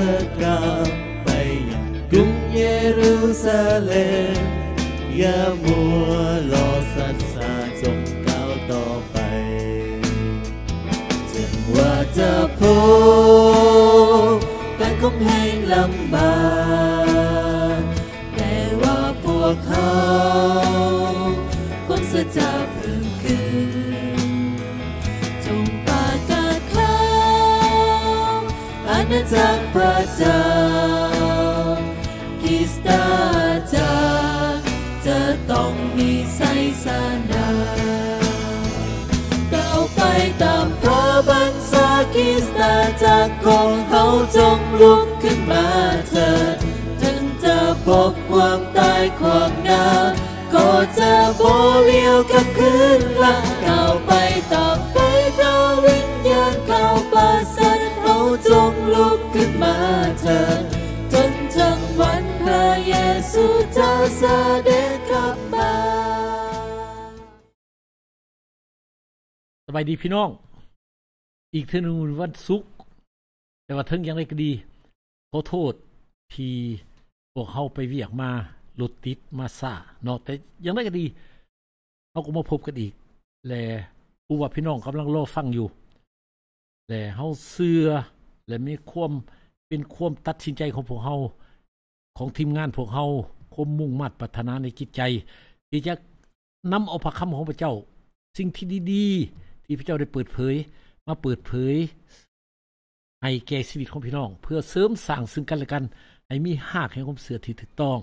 sekampai yang Yerusalem yang กตายขวางนาก็จะโบเลียวกับคืนลังเก่าไปต่อไปพราวิญญาณเก่าป่าสันเอาจงลุกขึ้นมาเถิดจนถึงวันพระเยซูเจ้าเสด็จกลับมาสบายดีพี่น้อง อีกเทนูวันศุกร์แต่ว่าเทิงยังไรก็ดี ขอโทษที่วกเขาไปเวียก มาหลุดติดมาซาเนาะแต่ยังได้ก็ดีเขาก็มาพบกันอีกแลอุว่าพี่น้องกำลังรอฟังอยู่ แลเขาเสื้อและมีความเป็นความตัดสินใจของพวกเขาของทีมงานพวกเขาความมุ่งมั่นปรารถนาในจิตใจ ที่จะนำเอาพระคำของพระเจ้า สิ่งที่ดีๆ ที่พระเจ้าได้เปิดเผย มาเปิดเผย ให้แก่ชีวิตของพี่น้อง เพื่อเสริมสร้างซึ่งกันและกันให้มีหากให้ผความเสื่อที่ถูกต้อง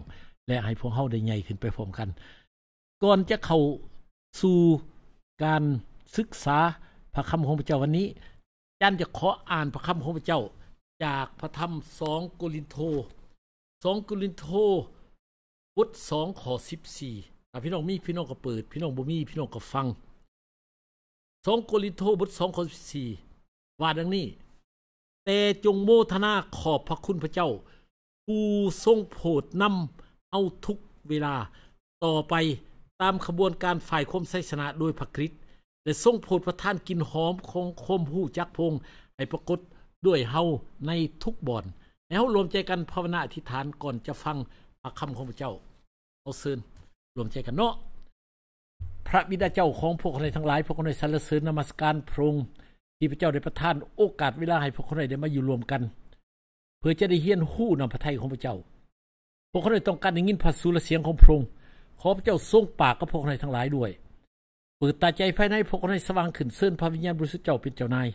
และให้พวกเฮาได้ใหญ่ขึ้นไปพร้อมกัน ก่อนจะเข้าสู่การศึกษาพระคำของพระเจ้าวันนี้จัานจะขออ่านพระคำของพระเจ้าจากพระธรรมสองโกลินโทสองโกลินโทบทสองขอสิบสี่พี่น้องมีพี่น้องก็เปิด พี่น้องบ่มีพี่น้องก็ฟังสองโกลินโทบทสองขอสิบสี่ว่าดังนี้แต่จงโมทนาขอบพระคุณพระเจ้าผู้ทรงโผดนำเอาทุกเวลาต่อไปตามขบวนการฝ่ายคมไสชนะโดยพระคริสต์และทรงโผดประทานกินหอมของคมผู้จักพงให้ปรากฏด้วยเฮาในทุกบ่อนแล้วรวมใจกันภาวนาอธิษฐานก่อนจะฟังพระคำของพระเจ้าเอาซึนรวมใจกันเนาะพระบิดาเจ้าของพวกคนในทั้งหลายพวกคนในสรรเสริญนมัสการพระองค์ที่พระเจ้าได้ประทานโอกาสเวลาให้พวกคนในได้มาอยู่รวมกันเพื่อจะได้เฮียนหู้นำพระทัยของพระเจ้า พวกเขาได้ต้องการได้ยินพระสุรเสียงของพระองค์ขอพระเจ้าทรงปากกับพวกเขาทั้งหลายด้วย เปิดตาใจภายในพวกเขาสว่างขึ้นเสือมพระวิญญาณบริสุทธิ์เจ้าเป็นเจ้านาย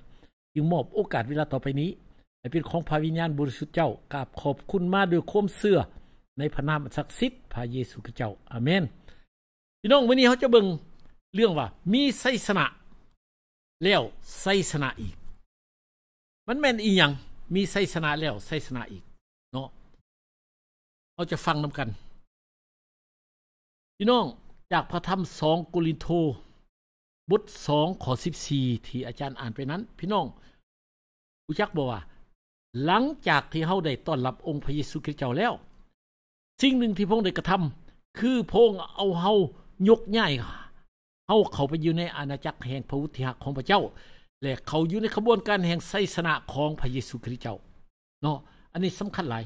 จึงมอบโอกาสเวลาต่อไปนี้ให้เป็นของพระวิญญาณบริสุทธิ์เจ้ากราบขอบคุณมาด้วยความเสื่อในพระนามศักดิ์สิทธิ์พระเยซูคริสต์เจ้าอาเมนพี่น้องวันนี้เขาจะเบิ่งเรื่องว่า มีไสสนะ แล้วไสสนะอีก มันแม่นอีหยังมีไซสนาแล้วไซสนาอีกเนาะเราจะฟังนำกัน พี่น้อง จากพระธรรมสองกุลินโทบทสองขอสิบสี่ที่อาจารย์อ่านไปนั้น พี่น้องอุจักบอกว่า หลังจากที่เฮาได้ต้อนรับองค์พระเยซูคริสต์เจ้าแล้วสิ่งหนึ่งที่พงได้กระทำ คือพงเอาเฮายกย่ายเฮาเข้าไปอยู่ในอาณาจักรแห่งพระวุฒิหักของพระเจ้าและเขาอยู่ในขบวนการแห่งไสยสนะของพระเยซูคริสต์เจ้าเนาะอันนี้สำคัญหลาย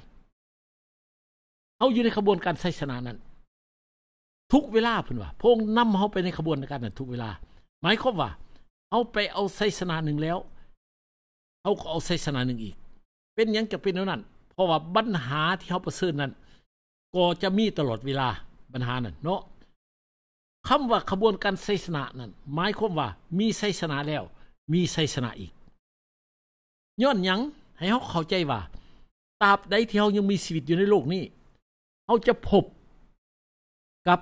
เขาอยู่ในขบวนการไสยสนะนั้น ทุกเวลา เพื่นว่าพงนำเขาไปในขบวนการนั้น ทุกเวลา หมายความว่า เอาไปเอาไสยสนะหนึ่งแล้วเขาก็เอาไสยสนะหนึ่งอีก เป็นยังจะเป็นเท่านั้น เพราะว่าปัญหาที่เขาประเสริฐนั้น ก็จะมีตลอดเวลาปัญหานั้น เนาะคำว่าขบวนการไสยสนะนั้นหมายความว่ามีไสยสนะแล้วมีไสยชนะอีกย้อนยังให้เขาเข้าใจว่าตราบใดที่เขายังมีชีวิตอยู่ในโลกนี้เขาจะพบกับ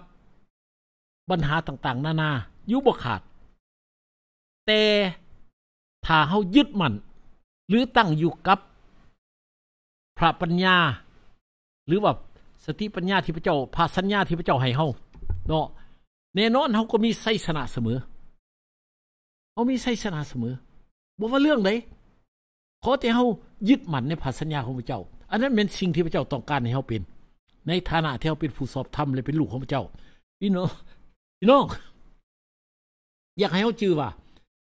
ปัญหาต่าง ๆ นานายุบขาด แต่ถ้าเขายึดมั่นหรือตั้งอยู่กับ พระปัญญา หรือว่าสติปัญญาที่พระเจ้าพาสัญญาที่พระเจ้าให้เขาเนาะแน่นอนเขาก็มีไสยชนะเสมอเขามีไสชนะเสมอ บอกว่าเรื่องใดขอแต่เฮายึดมั่นในพันสัญญาของพระเจ้า อันนั้นเป็นสิ่งที่พระเจ้าต้องการให้เฮาเป็น ในฐานะที่เฮาเป็นผู้สอบธรรมและเป็นลูกของพระเจ้า พี่น้อง พี่น้อง อยากให้เฮาจื้อว่า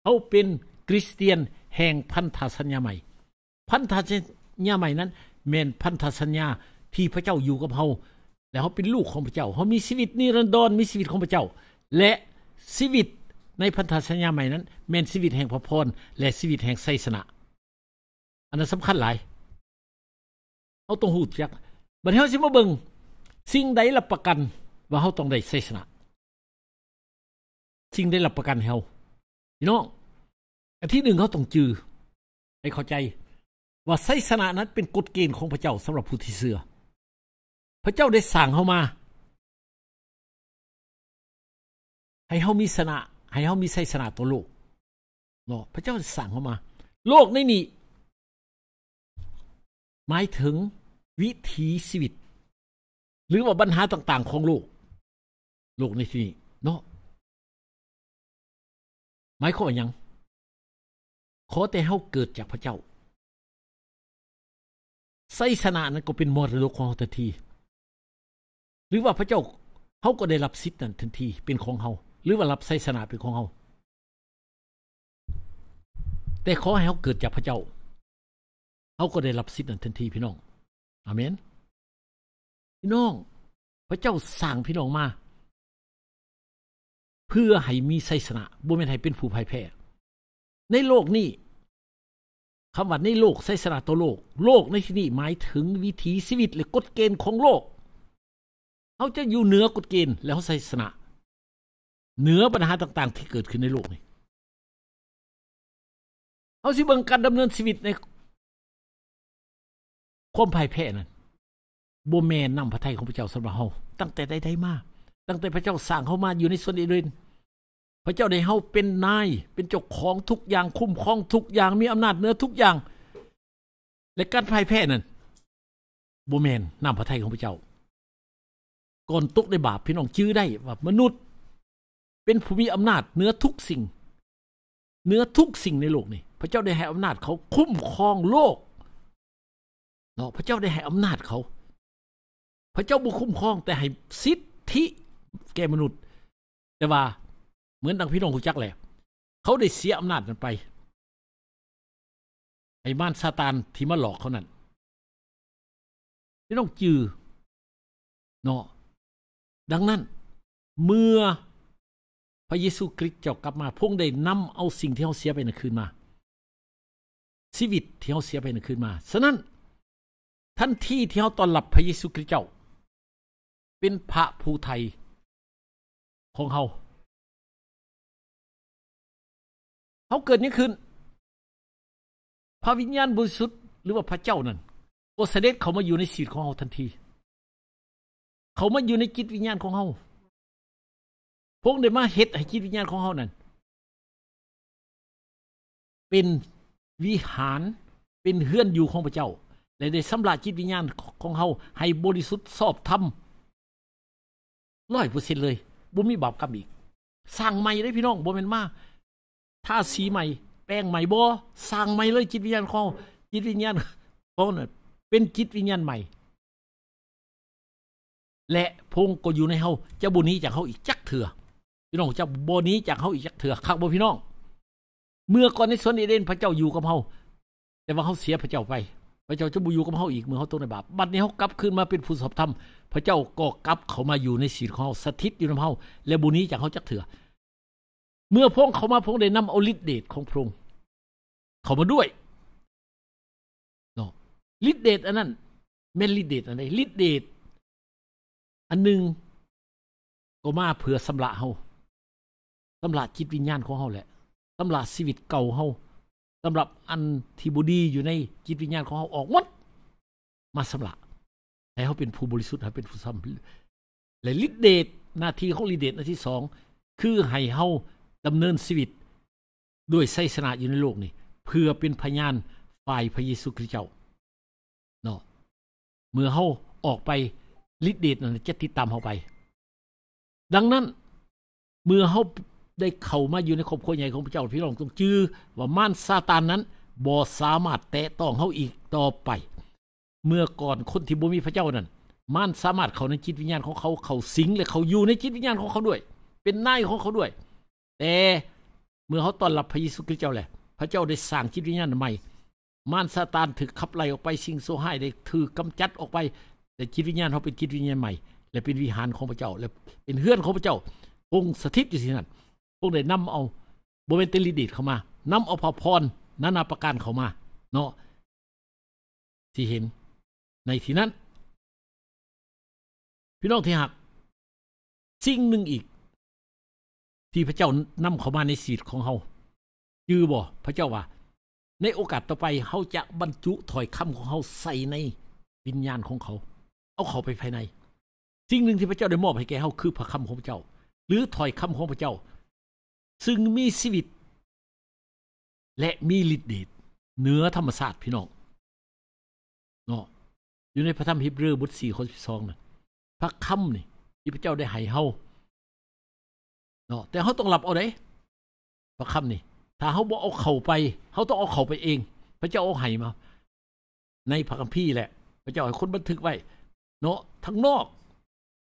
เฮาเป็นคริสเตียนแห่งพันธสัญญาใหม่ พันธสัญญาใหม่นั้น แม่นพันธสัญญาที่พระเจ้าอยู่กับเฮาแล้วเขาเป็นลูกของพระเจ้าเขามีชีวิตนิรันดรมีชีวิตของพระเจ้า และชีวิตในพันธสัญญาใหม่นั้น แม่นชีวิตแห่งพระพรและชีวิตแห่งไสยสนะอันนั้นสำคัญหลายเฮาต้องฮู้จักบัดเฮาสิมาเบิ่งสิ่งใดรับประกัน ว่าเฮาต้องได้ไสยสนะสิ่งได้รับประกันเฮาพี่น้องอันที่หนึ่งเขาต้องจือให้เข้าใจว่าไสยสนะนั้นเป็นกฎเกณฑ์ของพระเจ้าสำหรับผู้ที่เสือพระเจ้าได้สั่งเฮามา ให้เฮามีสนะให้เขามีไสสนาตัวโลกเนาะพระเจ้าสั่งเขามา โลกในนี้หมายถึงวิถีชีวิต หรือว่าปัญหาต่างๆ ของโลกโลกในที่นี้เนาะหมายความ่ยัง ขอแต่เขาเกิดจากพระเจ้าไสสนานั้นก็เป็นมรดกของเขาทันที หรือว่าพระเจ้าเขาก็ได้รับสิทธิ์นั้นทันทีเป็นของเขาหรือว่ารับไสยศาสนาเป็นของเขา แต่ขอให้เขาเกิดจากพระเจ้าเขาก็ได้รับสิทธิ์นั้นทันทีพี่น้องอาเมน พี่น้องพระเจ้าสั่งพี่น้องมา เพื่อให้มีไสยศาสนาบญแม่นให้เป็นผู้ภายแพ้ในโลกนี้คำว่าในโลกไสยศาสนาตัวโลก โลกในที่นี้หมายถึงวิถีชีวิตหรือกฎเกณฑ์ของโลกเขาจะอยู่เหนือกฎเกณฑ์แล้วไสยศาสนาเหนือปัญหา ต่างๆ ที่เกิดขึ้นในโลก นี่เอาสิเบิ่งการดำเนินชีวิตใน ความพ่ายแพ้นั้นบมแมนนำ พระทัยของพระเจ้าสำหรับเฮา ตั้งแต่ใดๆมาตั้งแต่พระเจ้าสั่งเขามาอยู่ในส่วนออริน พระเจ้า ได้เฮาเป็นนาย เป็นเจ้าของทุกอย่างคุ้มครองทุกอย่างมีอำนาจเหนือทุกอย่าง และการพ่ายแพ้นั้นบมแมนนำพระทัยของพระเจ้าก่อนตกในบาป พี่น้องชื่อได้ว่ามนุษย์เป็นผู้มีอำนาจเหนือทุกสิ่งเหนือทุกสิ่งในโลกนี่พระเจ้าได้ให้อำนาจเขา คุ้มครองโลกเนาะพระเจ้าได้ให้อำนาจเขา พระเจ้าบุคุ้มครองแต่ให้สิทธิแก่มนุษย์ แต่ว่าเหมือนดังพี่น้องคุจักแหละเขาได้เสียอำนาจนั้นไปไอ้มารซาตานที่มาหลอกเขานั่นพี่น้องจือเนาะดังนั้น เมื่อพระเยซูคริสต์เจ้ากลับมาพงได้นำเอาสิ่งที่เขาเสียไปนะคืนมาชีวิตที่เขาเสียไปนะคืนมาฉะนั้นทันทีที่เขาตอนหลับพระเยซูคริสต์เจ้า เป็นพระภูไทย ของเขาเขาเกิดนี้ขึ้นพระวิญญาณบริสุทธิ์หรือว่าพระเจ้านั่นก็เสด็จเขามาอยู่ในสีดของเขาทันที เขามาอยู่ในจิตวิญญาณของเขาพวกเดมาเฮ็ด ให้จิตวิญญาณของเขานั่นเป็นวิหารเป็นเฮือนอยู่ของพระเจ้าและได้สำระจิตวิญญาณของเขาให้บริสุทธิ์สอบธรรม้อยเลยบ่มีบาปกรรมอีก สร้างใหม่เด้พี่น้องบ่เม็นมาทาสีใหม่แป้งใหม่บ่สร้างใหม่เลยจิตวิญญาณของจิตวิญญาณของนี่ยเป็นจิตวิญญาณใหม่ และพงก็อยู่ในเฮาจะบุญนี้จากเฮาอีกจักเถื่อพี่น้องจาโบนี้จากเขาอีกจักเถื่อขักบพี่น้อง เมื่อก่อนในสวนเอเดนพระเจ้าอยู่กับเขาแต่ว่าเขาเสียพระเจ้าไป พระเจ้าจะบูอยู่กับเขาอีกเมื่อเขาตกในบาป บัดนี้เขากลับขึ้นมาเป็นผู้สอบธรรม พระเจ้าก็กลับเขามาอยู่ในศีลของเขาสถิตอยู่ในเขาและบุนี้จากเขาจักเถื่อ เมื่อพงเขามาพงได้นำเอาฤทธิเดชของพงเขามาด้วยเนาะฤทธิเดชอันนั้นแม่นฤทธิเดชอันใดฤทธิเดชอันหนึ่งก็มาเผื่อสำละเขาสำหรับจิตวิญญาณของเฮาแหละสำหรับชีวิตเก่าเฮาสำหรับอันที่บดีอยู่ในจิตวิญญาณของเฮาออกหมดมาสำหรับให้เฮาเป็นผู้บริสุทธิ์ให้เป็นผู้ซ้ำและฤิเดตหน้าที่ของฤิเดตหน้าที่สอง คือให้เฮาดำเนินชีวิตด้วยไสยสนะอยู่ในโลกนี้เพื่อเป็นพยาน ฝ่ายพระเยซูคริสต์เจ้า เนาะ เมื่อเฮาออกไปฤิเดตนั้นจะติดตามเฮาไป ดังนั้นเมื่อเฮาได้เข้ามาอยู่ในครอบครัวใหญ่ของพระเจ้า พี่น้องต้องจื่อ ว่าม่านซาตานนั้น บ่สามารถแตะต้องเขาอีกต่อไป เมื่อก่อนคนที่บ่มีพระเจ้านั้นม่านสามารถเขาในจิตวิญญาณของเขาเขาสิง และเขาอยู่ในจิตวิญญาณของเขาด้วย เป็นนายของเขาด้วย แต่เมื่อเขาต้อนรับพระเยซูคริสต์เจ้าแหละ พระเจ้าได้สร้างจิตวิญญาณใหม่ม่านซาตานถูกขับไล่ออกไปสิ่งโซไห้ได้ถูกกำจัดออกไปแต่จิตวิญญาณเขาเป็นจิตวิญญาณใหม่และเป็นวิหารของพระเจ้า และเป็นเฮือนของพระเจ้าองค์สถิตอยู่ที่นั่นพวกได้นำเอาโบเมนเตลิดิตเข้ามา นำเอาพอพรนานาประการเข้ามา เนาะที่เห็น ในที่นั้นพี่น้องที่หักสิ่งหนึ่งอีก ที่พระเจ้านำเข้ามาในสีดของเขาจือบ่พระเจ้าว่าในโอกาสต่อไปเขาจะบรรจุถอยคำของเขาใส่ใน วิญญาณของเขา เอาเขาไปภายในสิ่งหนึ่งที่พระเจ้าได้มอบให้แก่เขาคือ พระคำของพระเจ้า หรือถอยคำของพระเจ้าซึ่งมีชีวิต และมีฤทธิ์เดชเนื้อธรรมศาสตร์พี่น้องเนาะอยู่ในพระธรรมฮิบรูบทสี่ข้อสิบสองนะพระคำนี่ที่พระเจ้าได้ให้เฮาเนาะแต่เฮาต้องรับเอาไหนพระคำนี่ถ้าเฮาบ่เอาเข่าไปเฮาต้องเอาเข่าไปเอง พระเจ้าเอาให้มา ในพระคัมภีร์แหละ พระเจ้าให้คนบันทึกไว้ เนาะทั้งนอก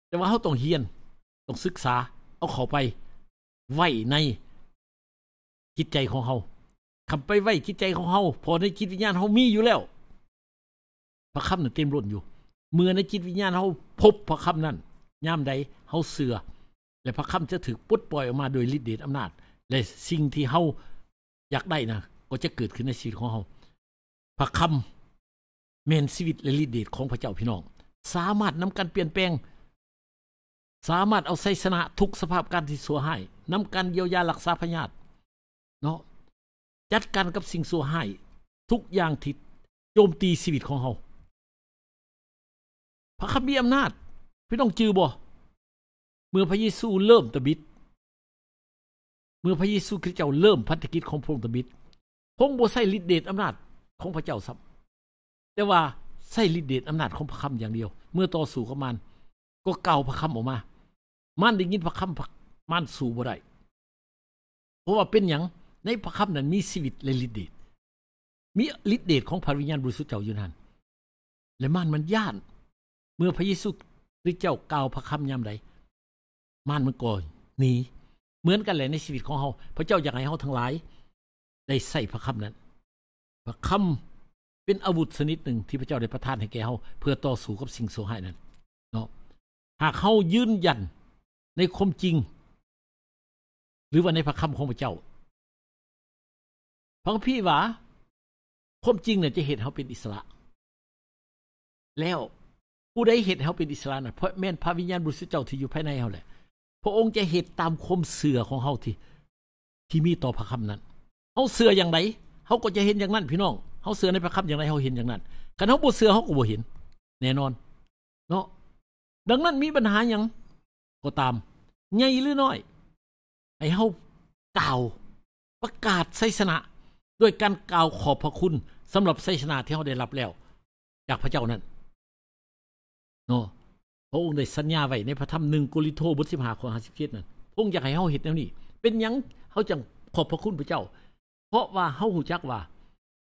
แต่ว่าเฮาต้องเฮียนต้องศึกษาเอาเข่าไปไว้ในคิดใจของเขาคำไปไว้คิดใจของเฮา พอในจิตวิญญาณเฮามีอยู่แล้ว พระคำนั้นเต็มล้นอยู่ เมื่อในจิตวิญญาณเขาพบพระคำนั้นย่ามใดเขาเสือและพระคำจะถือปุดปล่อยออกมาโดยฤทธิ์เดชอำนาจและสิ่งที่เขาอยากได้นะก็จะเกิดขึ้นในชีวิตของเขาพระคำเมนชีวิตและฤทธิ์เดชของพระเจ้าพี่น้อง สามารถนำการเปลี่ยนแปลงสามารถเอาไซสนะทุกสภาพการที่สัวให้นำการเยียวยาหลักษาพยาธิเนาะจัดการกับสิ่งสัวให้ทุกอย่างที่โจมตีชีวิตของเขาพระคัมภีร์อำนาจพี่ต้องจือบ่เมื่อพระเยซูเริ่มตบิด เมื่อพระเยซูคริสต์เจ้าเริ่มพันธกิจของพระองค์ตบิดพงโบใส่ฤทธิเดชอำนาจของพระเจ้าซับแต่ว่าใส่ฤทธิเดชอำนาจของพระคำอย่างเดียว เมื่อต่อสู้กับมันก็เก่าพระคำออกมามันได้ยินพระคำพระมันสู้บ่ได้เพราะว่าเป็นอย่างในพระคำนั้น มีชีวิตและฤทธิ์เดชมีฤทธิ์เดชของพระวิญญาณบริสุทธิ์เจ้าอยู่นั่น และมันมันย่านเมื่อพระเยซูคริสต์เจ้ากล่าวพระคำยามใดมันมันก่อนหนี เหมือนกันแหละในชีวิตของเฮาพระเจ้าอยากให้เฮาทั้งหลายได้ใส่พระคำนั้น พระคำเป็นอาวุธชนิดหนึ่งที่พระเจ้าได้ประทานให้แก่เฮาเพื่อต่อสู้กับสิ่งโสหายนั้นเนาะ หากเฮายืนยันในคมจริง หรือว่าในพระคำของพระเจ้าพระพี่ว่าคมจริงเนี่ยจะเห็นเขาเป็นอิสระ แล้ว ผู้ใดเห็นเขาเป็นอิสระนะเพราะแม่นพระวิญญาณบริสุทธิ์เจ้าที่อยู่ภายในเขาแหละ พระองค์จะเห็นตามคมเสือของเขาที่ ที่มีต่อพระคำนั้นเขาเสืออย่างไรเขาก็จะเห็นอย่างนั้นพี่น้องเขาเสือในพระคำอย่างไรเขาเห็นอย่างนั้นขันเขาบวเสือเขาก็บวเห็น แน่นอนเนาะดังนั้นมีปัญหาอย่าง็ตามใหญ่หรือน้อย ไอ้เฮากล่าว ประกาศไสยชนะด้วยการกล่าว ขอบพระคุณสำหรับไสยชนะที่เฮาได้รับแล้ว จากพระเจ้านั้นเนาะพระองค์ได้สัญญา ไว้ในพระธรรมหนึ่งโกลิโทบทสิบห้าข้อห้าสิบเจ็ดนั้นพงอยากให้เฮาเห็นแนวนี้ เป็นยังเฮาจังขอบพระคุณพระเจ้า เพราะว่าเฮาหูจักว่า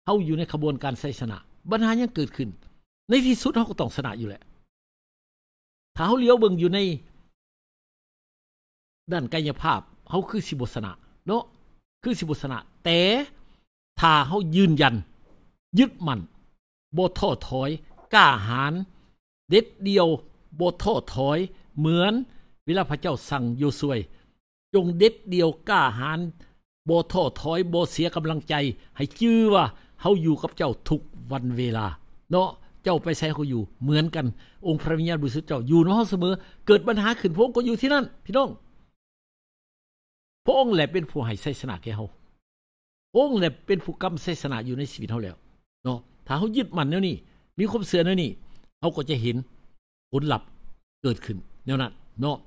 เฮาอยู่ในขบวนการไสยชนะปัญหายังเกิดขึ้น ในที่สุดเฮาก็ต้องชนะอยู่แหละถ้าเฮาเลี้ยวเบิ่งอยู่ในด้านกายภาพเขาคือสิบสนะเนาะคือสิบสนะ แต่ถ้าเขายืนยัน ยึดมั่นบทท้อถอยกล้าหารเด็ดเดียวบทท้อถอย เหมือน เวลาพระเจ้าสั่งโยซวย จงเด็ดเดียวกล้าหารบทท้อถอยบเสียกำลังใจ ให้ชื่อว่าเขาอยู่กับเจ้าทุกวันเวลา เนาะเจ้าไปใช้เขาอยู่ เหมือนกัน องค์พระวิญญาณบริสุทธิ์เจ้าอยู่น้องเสมอ เกิดปัญหาขึ้นพวกก็อยู่ที่นั่น พี่น้องพระองค์แหละเป็นผู้ให้ไสยสนาแก่เฮาพระองค์แหละเป็นผู้กำไสยสนาอยู่ในชีวิตเฮาแล้วเนาะ ถ้าเฮายึดมั่นแนวนี้ มีความเชื่อแนวนี้เฮาก็จะเห็น ผลลัพธ์เกิดขึ้นแนวนั้นเนาะ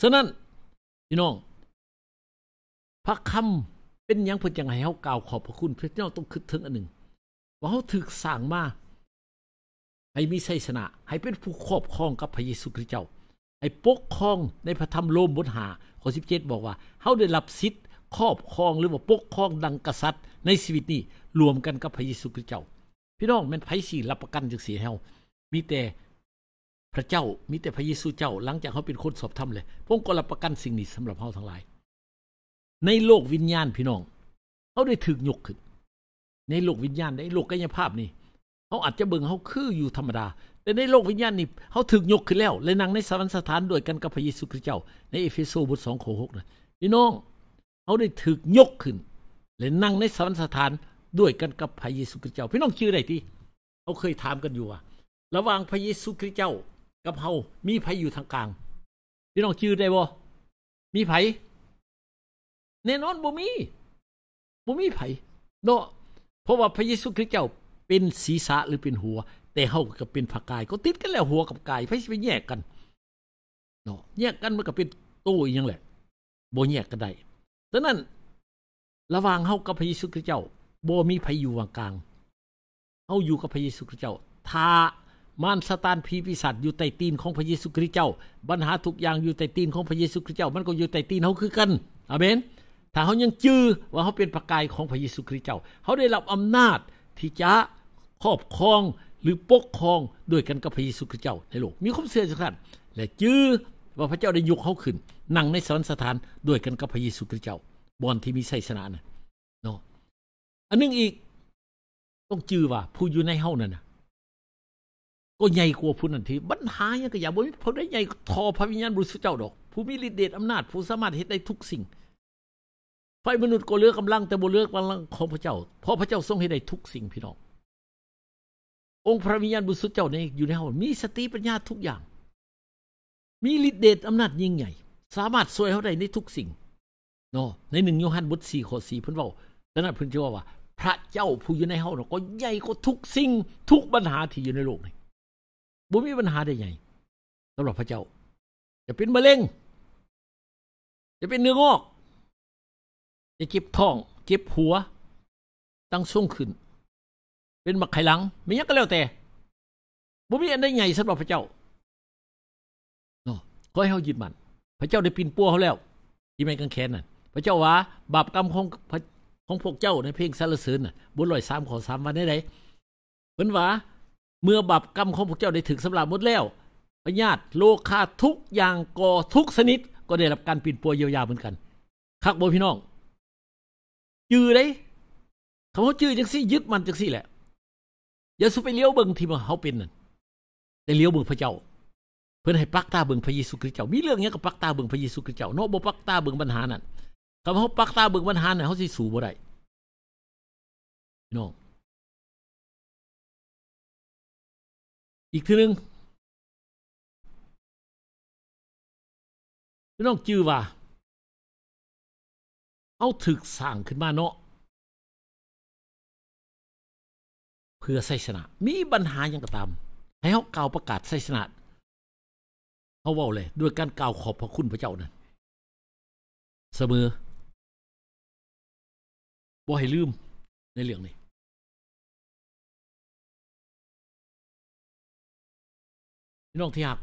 ฉะนั้นพี่น้อง พระคำเป็นยังเพิ่นจังให้เฮากล่าวขอบพระคุณพระเจ้าต้องคิดถึงอันหนึ่ง ว่าเฮาถูกสร้างมาให้มีไสยสนาให้เป็นผู้ครอบครองกับพระเยซูคริสต์เจ้า ให้ปกครองในพระธรรมโรมบทาข้อ 17 บอกว่าเขาได้รับสิทธิ์ครอบครองหรือว่าปกครองดังกษัตริย์ ในชีวิตนี้รวมกันกับพระเยซูคริสต์เจ้า พี่น้องมันไผสิรับประกันจังสีเฮามีแต่ พระเจ้ามีแต่พระเยซูเจ้า หลังจากเขาเป็นคนสอบธรรมเลยพวกงก็รับประกันสิ่งนี้สำหรับเขาทั้งหลาย ในโลกวิญญาณพี่น้องเขาได้ถึกยกขึ้น ในโลกวิญญาณในโลกกายภาพนี่เขาอาจจะเบิ่งเขาคืออยู่ธรรมดาแต่ในโลกวิญญาณนี่เขาถึกยกขึ้นแล้วและนั่งในสวรรค์สถานด้วยกันกับพระเยซูคริสต์เจ้า ในเอเฟโซบทสองขคหกนะพี่น้องเขาได้ถึกยกขึ้น และนั่งในสวรรค์สถานด้วยกันกับพระเยซูคริสต์เจ้าพี่น้องชื่ออะไรที่เขาเคยถามกันอยู่อะระหว่างพระเยซูคริสต์เจ้า กับเขามีไผอยู่ทางกลาง พี่น้องชื่อได้บ่มีไผแน่นอนบ่มีบ่มีไผเนาะเพราะว่าพระเยซูคริสต์เจ้าเป็นศีรษะหรือเป็นหัวแต่เฮาก็เป็นผักกายก็ติดกันแล้วหัวกับกายไผไปแยกกันเนาะแยกกันมันก็เป็นตู้อีหยังแหละบ่แยกก็ได้ฉะนั้นระหว่างเฮากับพระเยซูคริสต์เจ้าบ่มีไผอยู่กลางเฮาอยู่กับพระเยซูคริสต์เจ้า ถ้ามารซาตานผีปีศาจอยู่ใต้ตีนของพระเยซูคริสต์เจ้าปัญหาทุกอย่างอยู่ใต้ตีนของพระเยซูคริสต์เจ้า มันก็อยู่ใต้ตีนเฮาคือกันอาเมนถ้าเฮายังจื้อว่าเฮาเป็นประกายของพระเยซูคริสต์เจ้าเฮาได้รับอำนาจที่จะครอบครองหรือปกครองด้วยกันกับพระเยซูคริสต์เจ้าในโลก มีความเชื่อสำคัญและจื้อว่าพระเจ้าได้ยกเขาขึ้นนั่งในสวรรคสถานด้วยกันกับพระเยซูคริสต์เจ้าบอนที่มีไสยชนะนะเนาะอันนึงอีกต้องจื้อว่า ผู้อยู่ในเฮานั่นนะก็ใหญ่กว่าผู้นั้นทีบัญหายัางก็อย่าบ่มีผู้ได้ใหญ่ทอพระวิญญาณบริสุทธิ์เจ้าดอก ผู้มีฤทธิ์เดชอำนาจผู้สามารถเฮ็ดได้ทุกสิ่งไฟมนุษย์ก็เลือกกำลังแต่บ่เลือกกำลังของพระเจ้าเพราะพระเจ้าทรงให้ได้ทุกสิ่งพี่น้ององค์พระวิญญาณบุตรสุดเจ้าในอยู่ในเขามีสติปัญญาทุกอย่าง มีฤทธิ์เดชอำนาจยิ่งใหญ่ สามารถสวยเขาได้ในทุกสิ่งเนาะในหนึ่งโยฮันบทสี่ข้อสี่เพิ่นบอกดังนั้นเพิ่นจะว่า พระเจ้าผู้อยู่ในเขาเนาะก็ใหญ่กว่าทุกสิ่ง ทุกปัญหา ที่อยู่ในโลกนี่บ่มีปัญหาใดใหญ่สำหรับพระเจ้า จะเป็นมะเร็ง จะเป็นเนื้องอกจะเจ็บท้องเจ็บหัว ตั้งช่วงขึ้นเป็นมักไขหลังมียังก็แล้วแต่บ่มีอันได้ญ่สำหรับพระเจ้าเนาะกอให้เฮายึดมัน พระเจ้าได้ปินปัวเขาแล้วที่ไม่กังแขนน่ะ พระเจ้าว่าบาปกรรมของของพวกเจ้าในเพลงสรรเสริญน่ะบนลอยสามขอสามวันได้ไเพิ่นว่าเมื่อบาปกรรมของพวกเจ้าได้ถึงสำหรับหมดแล้วพญาติโลคาทุกอย่างก่อทุกสนิดก็ได้รับการปินปัวเยียวยาเหมือนกันคักบ่พี่น้องจือได้คำว่าจือจังซี่ ยึดมันจังซี่แหละอย่าสุไปเลี้ยวเบิ่งที่มันเขาเป็นนั่นแต่เลี้ยวเบิ่งพระเจ้าเพื่อนให้ปักตาเบิ่งพระเยซูคริสต์เจ้ามีเรื่องเงี้ยกับปักตาเบิ่งพระเยซูคริสต์เจ้าเนาะบ่ปักตาเบิ่งปัญหานั่นคำเขาปักตาเบิ่งปัญหานั่นเขาสิสู่บ่ได้น้องอีกทีหนึ่งพี่น้องจื้อว่าเอาถึกสั่งขึ้นมาเนาะเพื่อไสยชนะมีปัญหาอย่างก็ตาม ให้เขาเก่าประกาศไสยชนะเขาเว้าเลย ด้วยการกล่าวขอบพระคุณพระเจ้านั้นเสมอบ่ให้ลืมในเรื่องนี้พี่น้องที่หัก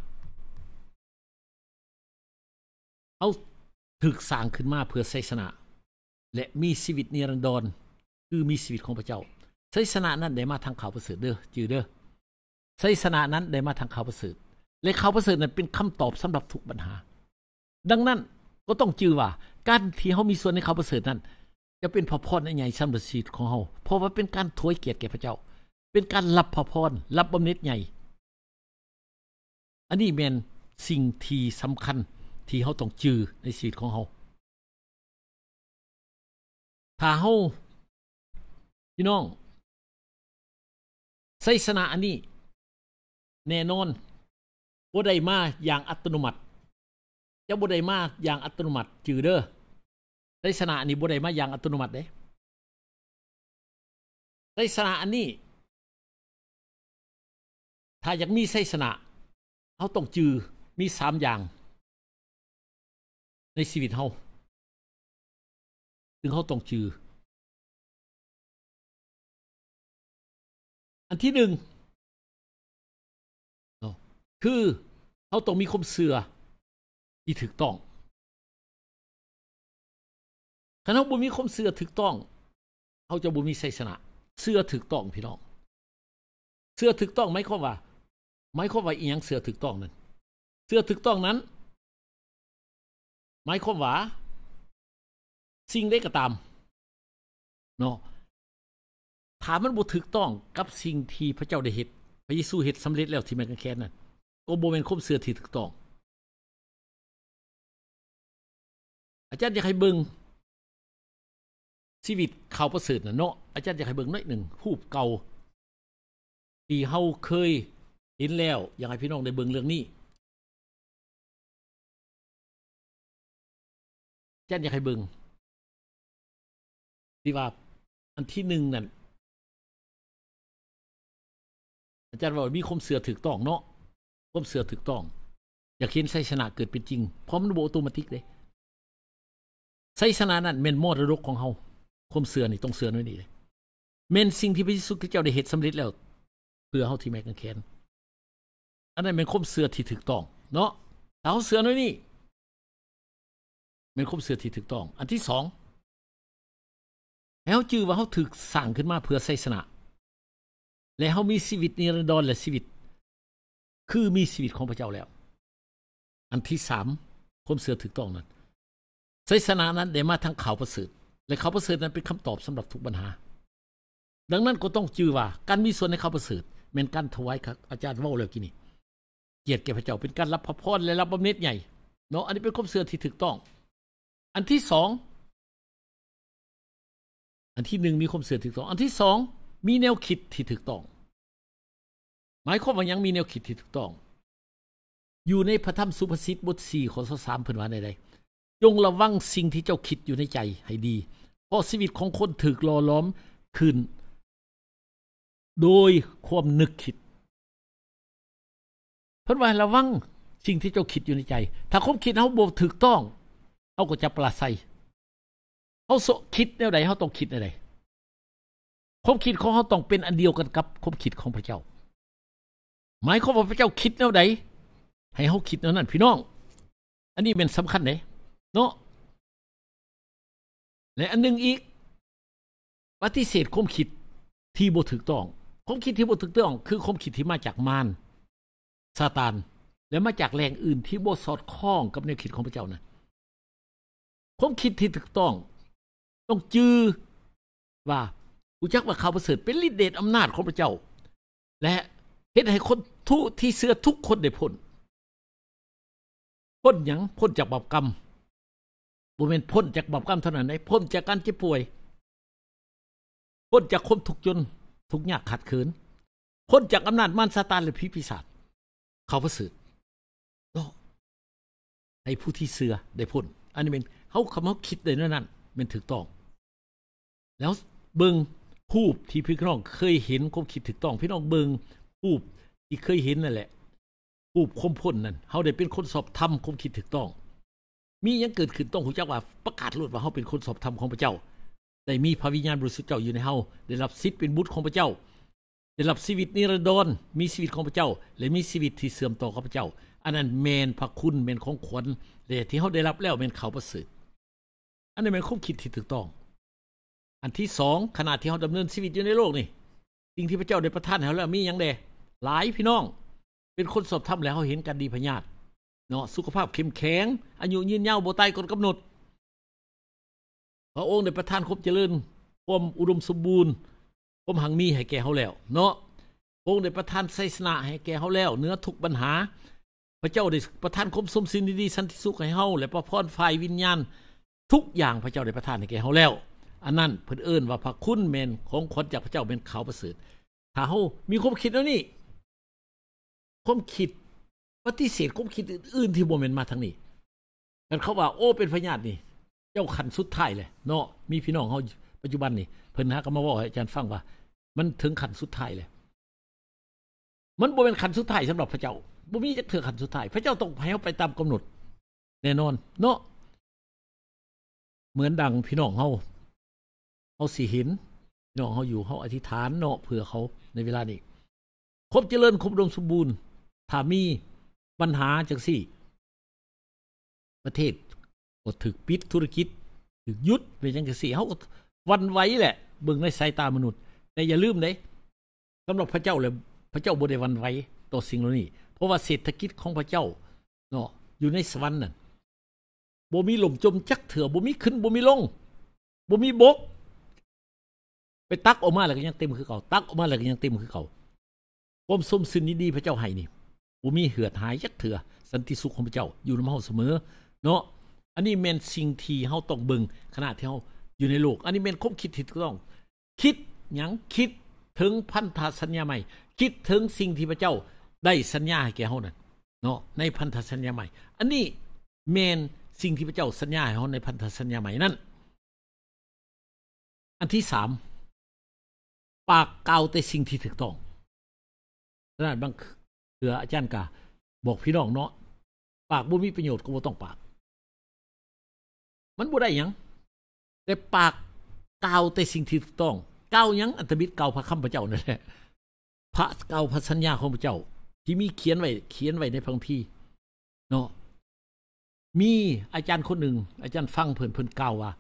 เอาถึกสร้างขึ้นมาเพื่อไสยชนะและมีชีวิตนิรันดร คือมีชีวิตของพระเจ้าศาสนานั้นได้มาทางข่าวประเสริฐเด้อจือเด้อศาสนานั้นได้มาทางข่าวประเสริฐและข่าวประเสริฐนั้นเป็นคำตอบสำหรับทุกปัญหา ดังนั้นก็ต้องจือว่า การที่เขามีส่วนในข่าวประเสริฐนั้นจะเป็นพระพรใหญ่้นประบิทธิ์ของเขาเพราะว่าเป็นการถวยเกียรติแก่พระเจ้า เป็นการรับพระพรรับบำเหน็จใหญ่ อันนี้เป็นสิ่งที่สำคัญ ที่เขาต้องจือในชีวิตของเขาถ้าเขาพี่น้องไสสนาอันนี้ แน่นอนบ่ไดมาอย่างอัตโนมัติเจ้าบ่ไดมาอย่างอัตโนมัติจือเด้อไสสนาอันนี้บ่ไดมาอย่างอัตโนมัติเด้ไสสนาอันนี้ ถ้าอยากมีไสสนาเขาต้องจือมีสามอย่าง ในชีวิตเขาถึงเขาต้องจืออันที่หนึ่งคือเขาต้องมีคมเสือที่ถูกต้องคณะบุมีคมเสือถูกต้องเขาจะบุมีไสยชนะ เสือถูกต้องพี่น้อง เสือถูกต้องไมข้อว่า ไม่ข้อว่าอีหยังเสือถูกต้องนั้น เสือถูกต้องนั้น ไม้ข้อว่า สิ่งได้กระตามเนาะถามมันบ่ถูกต้อง กับสิ่งที่พระเจ้าได้เฮ็ดพระเยซูเฮ็ดสำเร็จแล้วที่แม้กางแขนนั่นก็บ่แม่นควมเสือที่ถูกต้อง อาจารย์อยากให้เบิ่งชีวิตเขาประเสริฐน่ะเนาะอาจารย์อยากให้เบิ่งน้อยหนึ่งรูปเก่าที่เฮาเคยเห็นแล้วอยากให้พี่น้องได้เบิ่งเรื่องนี้ อาจารย์อยากให้เบิ่งที่ว่า อันที่หนึ่งนั่นอาจารย์บอกมีคมเสือถึกต้องเนาะคมเสือถึกต้องอยากเห็นไสชนะเกิดเป็นจริงเพราะมันโบอัตโนมัติเลยไสชนะนั่นเมนมอดรกของเฮาคมเสือนี่ ต้องเสือนไวยนี่เลยเมนสิ่งที่พระเยซูคริสต์เจ้าได้เหตุสำเร็จแล้ว เพื่อเฮาที่แมกันแคนอันนั้นเป็นคมเสือที่ถึกต้อง เนาะเอาเสือน้อนี่เป็นคมเสือที่ถึกต้อง อันที่สองแล้วจือว่าเขาถึกสั่งขึ้นมาเพื่อไสชนะและเขามีชีวิตนิรันดรและชีวิต คือมีชีวิตของพระเจ้าแล้ว อันที่สามคมเสือถืกต้องนั้นศาสนานั้นได้มาทางข่าวประเสริฐและข่าวประเสริฐนั้นเป็นคำตอบสำหรับทุกปัญหา ดังนั้นก็ต้องจือว่า การมีส่วนในข่าวประเสริฐเป็นการถวายครับอาจารย์ว่าเลยกินี่เกียรติแก่พระเจ้าเป็นการรับพระพรและรับบำเหน็จใหญ่เนาะอันนี้เป็นคมเสือที่ถูกต้อง อันที่สองอันที่หนึ่งมีคมเสือถอต้อง อันที่สองมีแนวคิดที่ถูกต้องหมายความว่ายังมีแนวคิดที่ถูกต้อง อยู่ในพระธรรมสุภาษิตบทสี่ข้อสามเพิ่นว่าในใดจงระวังสิ่งที่เจ้าคิดอยู่ในใจ ให้ดี เพราะชีวิตของคนถูกหล่อล้อมขึ้นโดยความนึกคิดเพิ่นว่าระวังสิ่งที่เจ้าคิดอยู่ในใจ ถ้าควมคิดเอาบทถูกต้องเขาก็จะปลาใสเฮาสคิดแนวใดเขาต้องคิดแนวใดความคิดของเขาต้องเป็นอันเดียวกันกับ ความคิดของพระเจ้าหมายความว่าพระเจ้าคิดแนวใดให้เขาคิดแนวนั้น พี่น้อง อันนี้เป็นสำคัญเลยเนาะและอันหนึ่งอีกปฏิเสธความคิดที่บถึกต้องความคิดที่บถึกต้อง คือความคิดที่มาจากมารซาตานและมาจากแรงอื่นที่บสอดคล้องกับแนวคิดของพระเจ้านะความคิดที่ถูกต้อง ต้องจือว่ารู้จักว่าข่าวประเสริฐเป็นฤทธิเดชอำนาจของพระเจ้า และเฮ็ดให้คนทุที่เสื้อทุกคนได้พ้นพ้นหยังพ้นจากบาปกรรมบ่เม็นพ้น จากบาปกรรมเท่านั้นได้พ้นจากการเจ็บป่วย พ้นจากคมทุกจนทุกข์ยากขัดขืน พ้นจากอำนาจมารซาตานและผีปีศาจขขาวประเสริฐให้ผู้ที่เสือได้พ้นอันนี้เป็นเขาคำเขาคิดเลยนั่นนั่นเป็นถูกต้อง แล้วเบิงภูบที่พี่น้องเคยเห็นความคิดถูกต้องพี่น้องเบิงภูบที่เคยเห็นนั่นแหละภูบคมพ้นนั่นเขาได้เป็นคนสอบธรรมความคิดถูกต้อง มียังเกิดขึ้นต้องหูจักว่าประกาศลดว่าเขาเป็นคนสอบธรรมของพระเจ้า ได้มีพระวิญญาณบริสุทธิ์เจ้าอยู่ในเฮาได้รับสิทธิ์เป็นบุตรของพระเจ้าได้รับชีวิตนิรันดรมีชีวิตของพระเจ้า และมีชีวิตที่เสื่อมต่อกับพระเจ้า อันนั้นแมนพระคุณแมนของขวัญและที่เขาได้รับแล้วแมนเขาประเสริฐอันนี้แมนความคิดที่ถูกต้องอันที่สอง ขนาดที่เขาดำเนินชีวิตอยู่ในโลก นี่สิ่งที่พระเจ้า ได้ประทานให้เราแล้วมีอย่างเดหลายพี่น้อง เป็นคน สอบทำแล้วเขาเห็นกันดีพญาตเนาะสุขภาพเข้มแข็งอายุยืนยาวโบไตกฎกาหนด พระองค์ได้ประทานครบเจริญความอุดมสมบูรณ์ความหังมีให้แก่เขาแล้วเนาะพระองค์ได้ประทานไสยสนะให้แก่เขาแล้ว เนื้อทุกปัญหา พระเจ้าได้ประทานคมสมสินดีสันติสุขให้เขาและพระพรฝ่ายวิญญาณทุกอย่างพระเจ้าได้ประทานให้แก่เขาแล้วอันนั้นเพิ่นเอิ้นว่าพระคุณแมนของคนจากพระเจ้าเป็นเขาประเสริฐถ้าเฮามีความคิดแล้วนี่ความคิดปฏิเสธความคิดอื่นๆที่บ่แมนมาทางนี้กันเขาว่า โอ้เป็นพญาตินี่ เจ้าขันสุดท้ายเลยเนาะมีพี่น้องเฮาปัจจุบันนี่เพิ่นหาก็มาบวกาให้อาจารย์ฟังว่า มันถึงขันสุดท้ายเลยมันบ่เป็นขันสุดท้ายสำหรับพระเจ้าบ่มีจะถเือขันสุดท้ายพระเจ้าต้องให้เฮาไปตามกำหนด แน่นอน เนาะเหมือนดังพี่น้องเฮาเอาสีหินน้องเขาอยู่เขาอธิษฐานเนาะเผื่อเขาในเวลานี้ครบเจริญครบดงสมบูรณ์ถ้ามีปัญหาจากสี่ ประเทศก็ถึกปิดธุรกิจถึกยุดเป็นยังกสี่เขาวันไว้แหละเบิ่งในสายตามนุษย์ แต่อย่าลืมเลยสำหรับพระเจ้าเลยพระเจ้าบริวันไว้ ต่อสิ่งเหล่านี้ เพราะว่าเศรษฐกิจของพระเจ้าเนาะอยู่ในสวรรค์นั่นบ่มีหล่มจมจักเถื่อบ่มีขึ้นบ่มีลงบ่มีบกไปตักออกมาแล้วก็ยังเต็มคือเขาตักออกมาแล้วก็ยังเต็มคือเขาความส้มซึนนี้ดีพระเจ้าให้นี่อูมีเหือดหายยักเถื่อสันติสุขของพระเจ้า อยู่ในเฮาเสมอเนาะอันนี้เมนสิ่งที่เฮาต้องเบิ่งขณะที่เฮาอยู่ในโลกอันนี้เมนคบคิดที่ถูกต้องคิดหยังคิดถึงพันธสัญญาใหม่ คิดถึงสิ่งที่พระเจ้าได้สัญญาให้แก่เฮานั่นเนาะในพันธสัญญาใหม่ อันนี้เมนสิ่งที่พระเจ้าสัญญาให้เฮาในพันธสัญญาใหม่นั่นอันที่สามปากเก่าแต่สิ่งที่ถูกต้อง ขนาดบางเถืออาจารย์กาบอกพี่น้องเนาะ ปากบุมีประโยชน์ก็บ่ต้องปาก มันบ่ได้ยัง แต่ปากเก่าแต่สิ่งที่ถูกต้อง เก่ายังอัตบิดเก่าพระคำพระเจ้านั่นแหละ พระเก่าพระสัญญาของพระเจ้า ที่มีเขียนไว้เขียนไว้ในพังพีเนาะ มีอาจารย์คนหนึ่งอาจารย์ฟังเพิ่นเพิ่นก่าว่า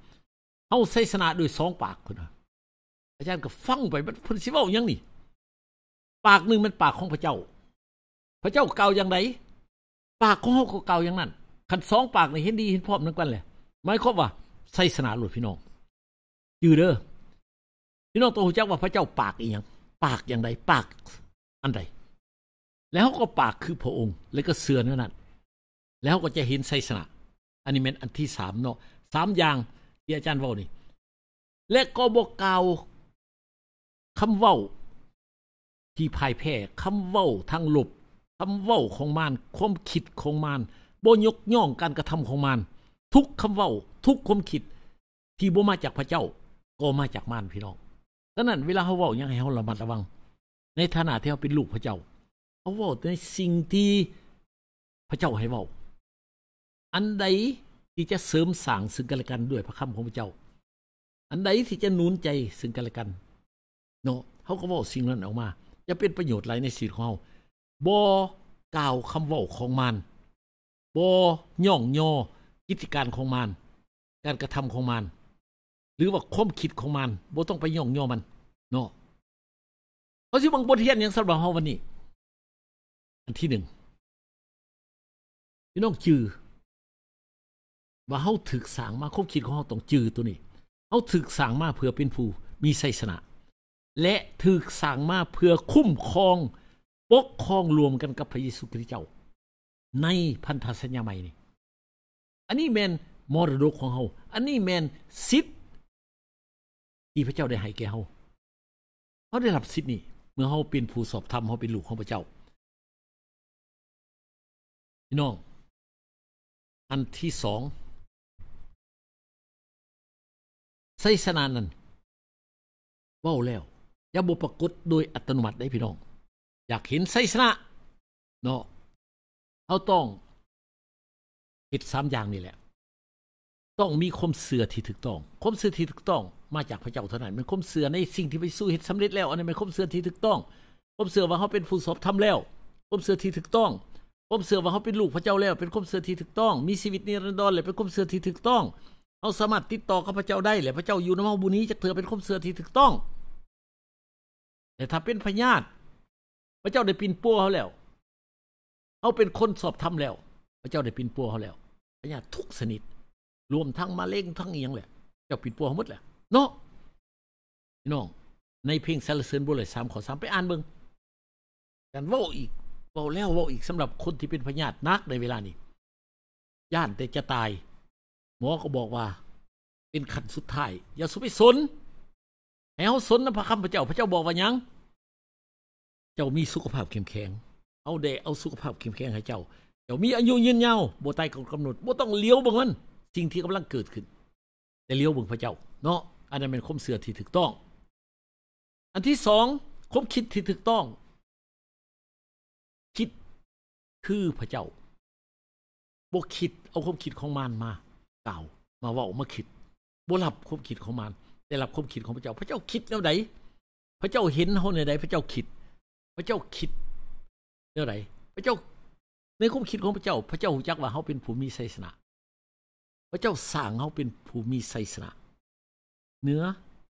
เขาไสยสนาโดยสองปากคนนะ่อาจารย์ก็ฟังไปมันเพูดนสิว่ายังนี่ปากหนึ่งมันปากของพระเจ้า พระเจ้าเก่าอย่างไรปากของเฮาก็เก่าอย่างนั้นขันสอง ปากในเห็นดีเห็นพร้อมนั่งกันเลยหมายความว่าไสสนาหลุดพี่น้องอยู่เด้อพี่น้องต้องรู้จักว่าพระเจ้า ปากอีกอย่างปากอย่างไรปากอันใดแล้วก็ปากคือพระองค์ แล้วก็เสือนั่นนั้นแล้วก็จะเห็นไสสนาอันนี้เป็นอันที่สามเนาะสามอย่างที่อาจารย์บอกนี่และก็บอกก่าคำเว้า ที่พ่ายแพ้คำเว้าทางลบคำเว้าของมันความคิดของมันบ่ยกย่องการกระทำของมันทุกคำเว้าทุกความคิด ที่บ่มาจากพระเจ้าก็มาจากมารพี่น้องดังนั้นเวลาเขาเว้ายังไงเขาระมัดระวัง ในฐานะที่เขาเป็นลูกพระเจ้าเขาเว้าในสิ่งที่ พระเจ้าให้เว้า อันใดที่จะเสริมสร้างซึ่งกันและกันด้วยพระคำของพระเจ้า อันใดที่จะหนุนใจซึ่งกันและกันเนาะเขาก็บอกสิ่งนั้นออกมาจะเป็นประโยชน์ไรในิีธิของเขาบอกล่าวคำว่าของมันบอย่องยอกิจการของมันการกระทำของมันหรือว่าความคิดของมันบอต้องไปย่องยอมันเนาะเขาสิบังบทเรียนอยังสำหรับเขาวันนี้ อันที่งพี่น้องจือว่าเขาถึกสางมาควบคิดของเขาต้องจือตัวนี้เขาถึกสางมาเพื่อเป็นผู้มีไสยสนะและถือสั่งมาเพื่อคุ้มครองปกครองรวมกันกับพระเยซูคริสต์เจ้า ในพันธสัญญาใหม่นี่ อันนี้แมนมรดกของเฮาอันนี้แมนสิทธิ์ที่พระเจ้าได้ให้แก่เฮาเฮาได้รับสิทธิ์นี่เมื่อเฮาเป็นผู้สอบธรรมเฮาเป็นลูกของพระเจ้า พี่น้อง อันที่สองไสสนานั้นว่าแล้วอยาบุปกุกโดยอัตโนมัติได้พี่น้อง อยากเห็นไสยชนะเนาะเขาต้องิดสามอย่างนี่แหละ ต้องมีคมเสือที่ถูกต้องคมเสือที่ถูกต้อง มาจากพระเจ้าเท่านั้นมันคมเสือในสิ่งที่ไปสู้เหตุสำเร็จแล้วอันนี้มันคมเสือที่ถูกต้องคมเสือว่าเขาเป็นผู้สอบทำแล้วคมเสือที่ถูกต้องคมเสือว่าเขาเป็นลูกพระเจ้าแล้ว เป็นคมเสือที่ถูกต้องมีชีวิตนิรันดรเลยเป็นคมเสือที่ถูกต้องเขาสามารถติดต่อกับพระเจ้าได้เลยพระเจ้าอยู่ในมหาบุนี้จะเถือเป็นคมเสือที่ถูกต้องแต่ถ้าเป็นพญาติพระเจ้าได้ปินปัวเขาแล้วเขาเป็นคนสอบทำแล้ว พระเจ้าได้ปินปัวเขาแล้วพญาตทุกชนิดรวมทั้งมาเล่งทั้งเอียงแหละเจ้าปินปัวเขาหมดแหละเนาะพี่น้องในเพลงสารเสริญบุลยสามขอสามไปอ่านเบิ้งกันว่าอีกว่าแล้วว่าอีกสำหรับคนที่เป็นพญาตินักในเวลานี้ย่านแต่จะตายหมอก็บอกว่าเป็นขั้นสุดท้ายอย่าสุไปสนให้เขาสนนะพระคำพระเจ้าพระเจ้าบอกว่ายังเจ้ามีสุขภาพเข้มแข็งเอาเดเอาสุขภาพเข้มแข็ง ให้เจ้าเจ้ามีอายุยืนยาวโบตายกฎกำหนดโบต้องเลี้ยวบังมันสิ่งที่กำลังเกิดขึ้นแต่เลี้ยวบังพระเจ้า เนาะอันนั้นเป็นคมเสือที่ถูกต้อง อันที่สองคมคิดที่ถูกต้อง คิดคือพระเจ้าบกคิด เอาความคิดของมันมาเก่ามาว่าออกมาคิดบรับความคิดของมันได้รับความคิดของพระเจ้า พระเจ้าคิดแล้วไหนพระเจ้าเห็นเขาในใด พระเจ้าคิด พระเจ้าคิดแล้วไหนพระเจ้า ในความคิดของพระเจ้า พระเจ้าหูจักว่า เขาเป็นผู้มีไสยนา พระเจ้าสร้างเขาเป็นผู้มีไสยนาเนื้อ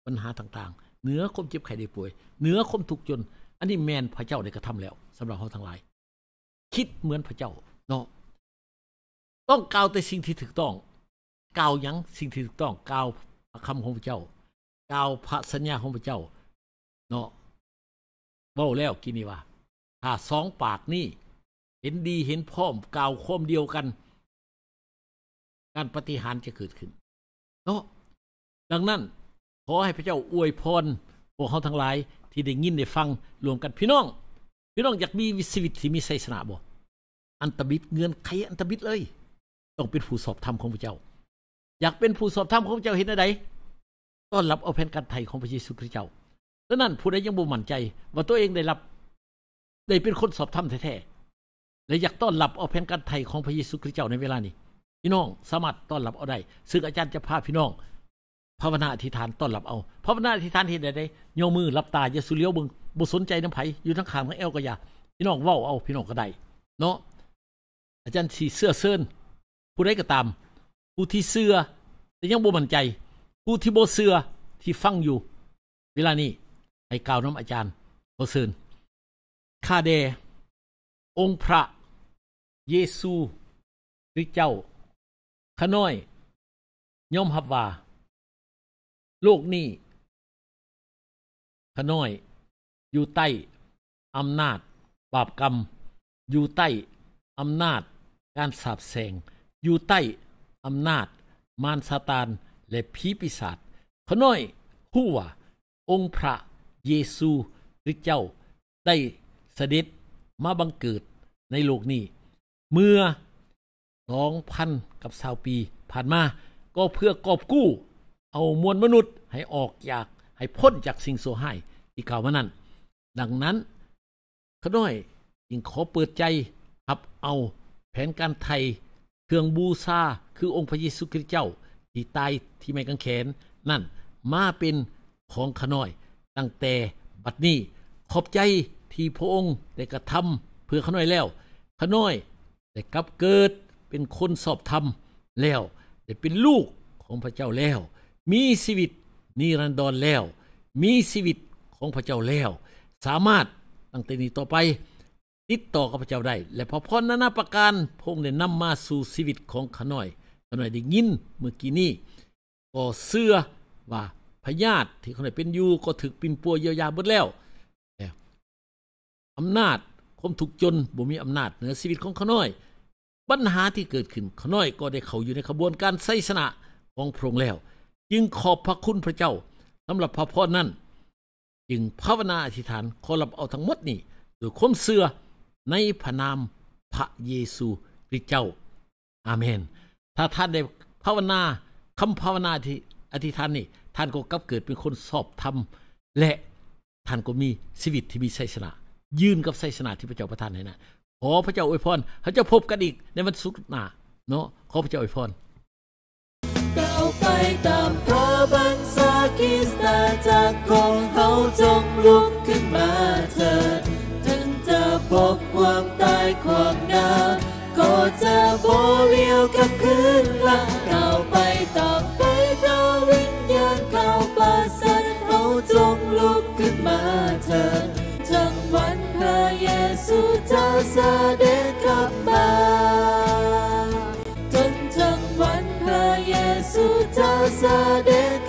ปัญหาต่างๆเนื้อความเจ็บไข้ได้ป่วยเนื้อความทุกข์จน อันนี้แมนพระเจ้าได้กระทำแล้ว สำหรับเขาทั้งหลาย คิดเหมือนพระเจ้าเนาะ ต้องกล่าวแต่สิ่งที่ถูกต้อง กล่าวยังสิ่งที่ถูกต้อง กล่าวคำของพระเจ้ากล่าวพระสัญญาของพระเจ้า เนาะเบ้า แล้ว กินนี่ว่าถ้าสองปาก นี่เห็นดีเห็นพร้อมกล่าวคมเดียวกัน การปฏิหารจะเกิดขึ้นเนาะดังนั้น ขอให้พระเจ้าอวยพรพวกเขาทั้งหลาย ที่ได้ยินได้ฟัง รวมกันพี่น้อง พี่น้อง อยากมีวิสิธิตที่มีไสยนาบ่อันตบิด เงินใครอันตบิดเลยต้องเป็นผู้สอบธรรมของพระเจ้า อยากเป็นผู้สอบธรรมของพระเจ้าเห็นอะไรต้อนรับเอาแผ่นการไถ่ของพระเยซูคริสต์เจ้าดังนั้นผู้ใดยังบ่มั่นใจ ว่าตัวเองได้รับ ได้เป็นคนสอบธรรมแท้ๆและอยากต้อนรับเอาแผ่นการไถ่ของพระเยซูคริสต์เจ้าในเวลานี้ พี่น้องสามารถต้อนรับเอาได้ซึ่งอาจารย์จะพาพี่น้องภาวนาอธิษฐานต้อนรับเอาภาวนาอธิษฐานเห็นได้โยมือรับตาเยซูเลียวบึงบ่สนใจน้ำไผอยู่ทั้งขางทั้งเอวก็อย่าพี่น้องเว้าเอาพี่น้องก็ได้ เนาะอาจารย์สีเสื้อเซินผู้ใดก็ตามผู้ที่เสื้อแต่ยังบ่มั่นใจผู้ที่โบเสือที่ฟังอยู่ เวลานี้ไอ้กล่าวน้ำอาจารย์โบเซินคาเด องพระ เยซู หรือเจ้า ขน้อยย่อมหับว่า โลกนี้ขน้อยอยู่ใต้อำนาจบาปกรรม อยู่ใต้อำนาจการสาบแสง อยู่ใต้อำนาจมารซาตานและผีปีศาจขน้อยหู้ว่า องค์พระเยซูหรือเจ้า ได้เสด็จมาบังเกิดในโลกนี้ เมื่อสองพันกับสาวปีผ่านมา ก็เพื่อกอบกู้ เอามวลมนุษย์ให้ออกจากให้พ้นจากสิ่งโสหาย ที่กล่าวมานั้น ดังนั้นขน้อยยิงขอเปิดใจรับเอาแผนการไทย เครื่องบูชาคือองค์พระเยซูคริสต์เจ้าที่ใต้ที่ไม่กางเขนนั่นมาเป็นของขน้อย ตั้งแต่บัดนี้ขอบใจที่พระองค์ได้กระทำเพื่อขน้อยแล้ว ขน้อยได้กลับเกิดเป็นคนสอบธรรมแล้วได้เป็นลูกของพระเจ้าแล้ว มีชีวิตนิรันดรแล้ว มีชีวิตของพระเจ้าแล้ว สามารถตั้งแต่นี้ต่อไปติดต่อกับพระเจ้าได้ และพอพรนานาประการพระองค์ได้นำมาสู่ชีวิตของขน้อยขน่อยได้ยินเมื่อกี้นี้ก็เสื้อว่าพญาติที่ขน่อยเป็นอยู่ก็ถึกปินปัวเยียวยาหมดแล้วแต่อำนาจคมถูกจนบ่มีอำนาจ เหนือชีวิตของขน้อยปัญหาที่เกิดขึ้นขน้อยก็ได้เขาอยู่ในขบวนการไสสนะของพระองค์แล้ว จึงขอบพระคุณพระเจ้าสำหรับพระพรนั้น จึงภาวนาอธิษฐานขอรับเอาทั้งหมดนี้โดยคมเสื่อในพระนามพระเยซูคริสต์เจ้า อาเมนถ้าท่านได้ภาวนาคำภาวนาที่อธิษฐานนี่ท่านก็กลับเกิดเป็นคนสอบธรรม และท่านก็มีชีวิตที่มีไสยชนะยืนกับไสยชนะที่พระเจ้าประทานให้นะขอพระเจ้าอวยพรเขาจะพบกันอีกในวันศุกร์หน้าเนาะขอพระเจ้าอวยพรก้าวไปตามพระบัญชาิสตาจากของเขาจงลุกขึ้นมาเถิดถึงจะพบความตายความากับคืนละเก่าไปต่อไปดาวิญญาเก่าปาสันเขาจงลุกขึ้นมาเถิดจงวันพระเยซูเจ้าเด็จกลับมาจนจงวันพระเยซูเจ้าเสด็จ